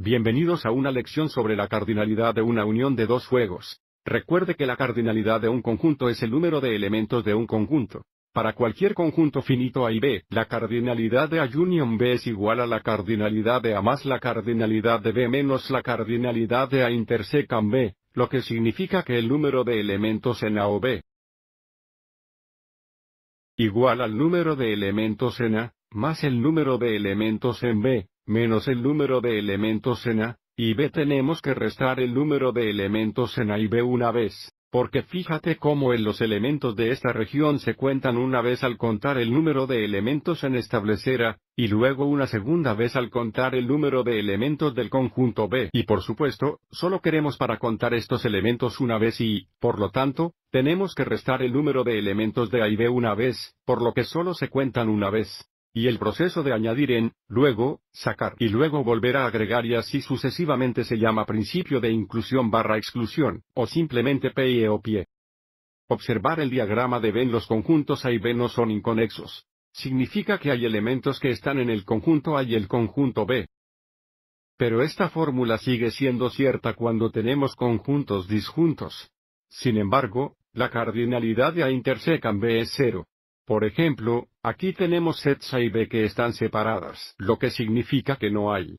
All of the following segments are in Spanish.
Bienvenidos a una lección sobre la cardinalidad de una unión de dos juegos. Recuerde que la cardinalidad de un conjunto es el número de elementos de un conjunto. Para cualquier conjunto finito A y B, la cardinalidad de A union B es igual a la cardinalidad de A más la cardinalidad de B menos la cardinalidad de A intersecan B, lo que significa que el número de elementos en A o B igual al número de elementos en A, más el número de elementos en B, menos el número de elementos en A, y B tenemos que restar el número de elementos en A y B una vez, porque fíjate cómo en los elementos de esta región se cuentan una vez al contar el número de elementos en establecer A, y luego una segunda vez al contar el número de elementos del conjunto B. Y por supuesto, solo queremos para contar estos elementos una vez y, por lo tanto, tenemos que restar el número de elementos de A y B una vez, por lo que solo se cuentan una vez y el proceso de añadir en, luego, sacar y luego volver a agregar y así sucesivamente se llama principio de inclusión barra exclusión, o simplemente PIE o PIE. Observar el diagrama de Venn los conjuntos A y B no son inconexos. Significa que hay elementos que están en el conjunto A y el conjunto B. Pero esta fórmula sigue siendo cierta cuando tenemos conjuntos disjuntos. Sin embargo, la cardinalidad de A intersecan B es cero. Por ejemplo, aquí tenemos A y B que están separadas, lo que significa que no hay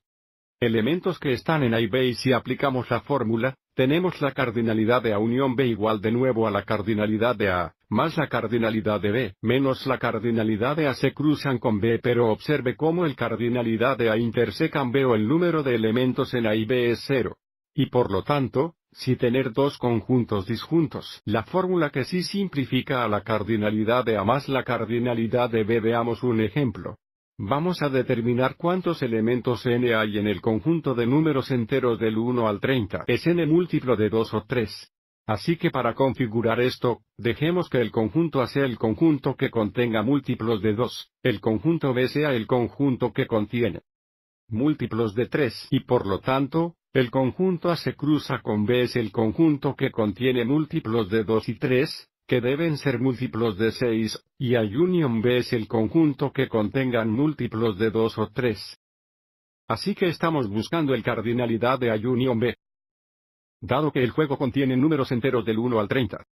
elementos que están en A y B y si aplicamos la fórmula, tenemos la cardinalidad de A unión B igual de nuevo a la cardinalidad de A, más la cardinalidad de B, menos la cardinalidad de A se cruzan con B pero observe cómo el cardinalidad de A intersecan B o el número de elementos en A y B es cero. Y por lo tanto, si tener dos conjuntos disjuntos, la fórmula que sí simplifica a la cardinalidad de A más la cardinalidad de B veamos un ejemplo. Vamos a determinar cuántos elementos n hay en el conjunto de números enteros del 1 al 30. Es n múltiplo de 2 o 3. Así que para configurar esto, dejemos que el conjunto A sea el conjunto que contenga múltiplos de 2, el conjunto B sea el conjunto que contiene múltiplos de 3 y por lo tanto, el conjunto A se cruza con B es el conjunto que contiene múltiplos de 2 y 3, que deben ser múltiplos de 6, y A union B es el conjunto que contengan múltiplos de 2 o 3. Así que estamos buscando el cardinalidad de A union B. Dado que el juego contiene números enteros del 1 al 30,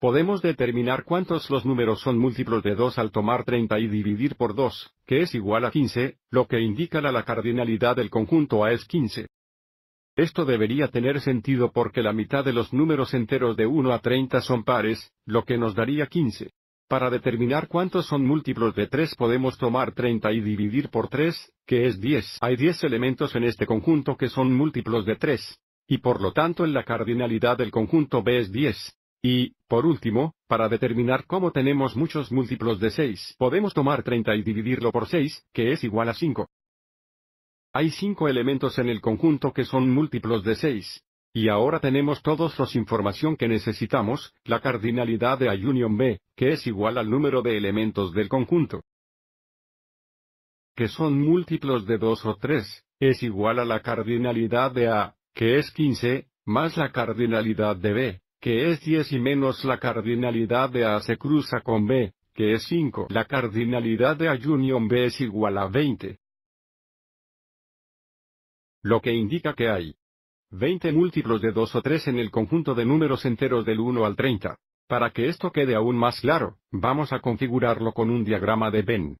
Podemos determinar cuántos los números son múltiplos de 2 al tomar 30 y dividir por 2, que es igual a 15, lo que indica la, la cardinalidad del conjunto A es 15. Esto debería tener sentido porque la mitad de los números enteros de 1 a 30 son pares, lo que nos daría 15. Para determinar cuántos son múltiplos de 3 podemos tomar 30 y dividir por 3, que es 10. Hay 10 elementos en este conjunto que son múltiplos de 3. Y por lo tanto en la cardinalidad del conjunto B es 10. Y, por último, para determinar cómo tenemos muchos múltiplos de 6, podemos tomar 30 y dividirlo por 6, que es igual a 5. Hay 5 elementos en el conjunto que son múltiplos de 6. Y ahora tenemos todos los información que necesitamos, la cardinalidad de A union B, que es igual al número de elementos del conjunto. Que son múltiplos de 2 o 3, es igual a la cardinalidad de A, que es 15, más la cardinalidad de B, que es 10 y menos la cardinalidad de A se cruza con B, que es 5. La cardinalidad de A union B es igual a 20. Lo que indica que hay 20 múltiplos de 2 o 3 en el conjunto de números enteros del 1 al 30. Para que esto quede aún más claro, vamos a configurarlo con un diagrama de Venn.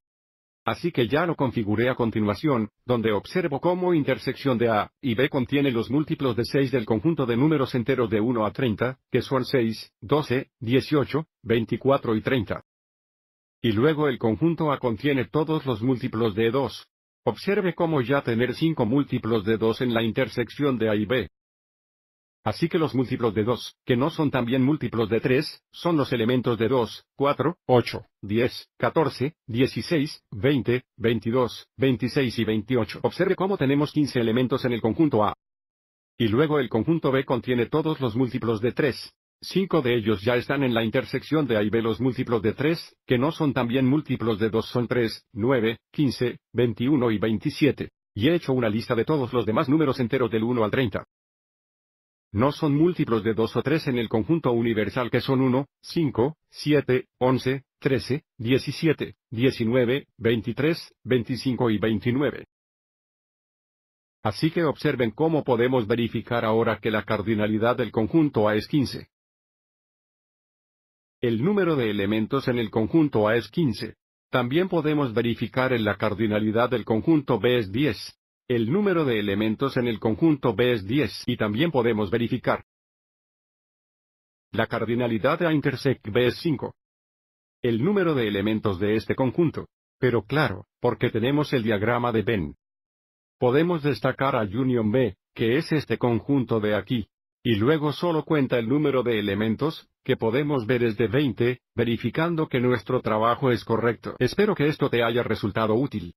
Así que ya lo configuré a continuación, donde observo cómo intersección de A y B contiene los múltiplos de 6 del conjunto de números enteros de 1 a 30, que son 6, 12, 18, 24 y 30. Y luego el conjunto A contiene todos los múltiplos de 2. Observe cómo ya tener 5 múltiplos de 2 en la intersección de A y B Así que los múltiplos de 2, que no son también múltiplos de 3, son los elementos de 2, 4, 8, 10, 14, 16, 20, 22, 26 y 28. Observe cómo tenemos 15 elementos en el conjunto A. Y luego el conjunto B contiene todos los múltiplos de 3. 5 de ellos ya están en la intersección de A y B los múltiplos de 3, que no son también múltiplos de 2 son 3, 9, 15, 21 y 27. Y he hecho una lista de todos los demás números enteros del 1 al 30 no son múltiplos de 2 o 3 en el conjunto universal que son 1, 5, 7, 11, 13, 17, 19, 23, 25 y 29. Así que observen cómo podemos verificar ahora que la cardinalidad del conjunto A es 15. El número de elementos en el conjunto A es 15. También podemos verificar en la cardinalidad del conjunto B es 10. El número de elementos en el conjunto B es 10 y también podemos verificar. La cardinalidad a intersect B es 5. El número de elementos de este conjunto. Pero claro, porque tenemos el diagrama de Venn. Podemos destacar a Union B, que es este conjunto de aquí. Y luego solo cuenta el número de elementos, que podemos ver es de 20, verificando que nuestro trabajo es correcto. Espero que esto te haya resultado útil.